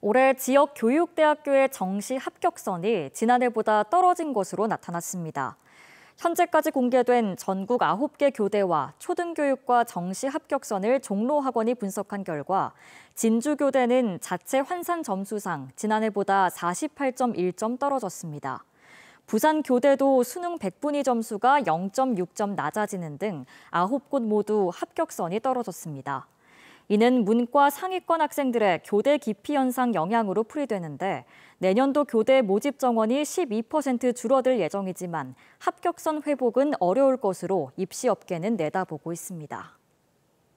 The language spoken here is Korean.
올해 지역 교육대학교의 정시 합격선이 지난해보다 떨어진 것으로 나타났습니다. 현재까지 공개된 전국 9개 교대와 초등교육과 정시 합격선을 종로학원이 분석한 결과 진주교대는 자체 환산 점수상 지난해보다 48.1점 떨어졌습니다. 부산교대도 수능 100분위 점수가 0.6점 낮아지는 등 9곳 모두 합격선이 떨어졌습니다. 이는 문과 상위권 학생들의 교대 기피 현상 영향으로 풀이되는데 내년도 교대 모집 정원이 12% 줄어들 예정이지만 합격선 회복은 어려울 것으로 입시 업계는 내다보고 있습니다.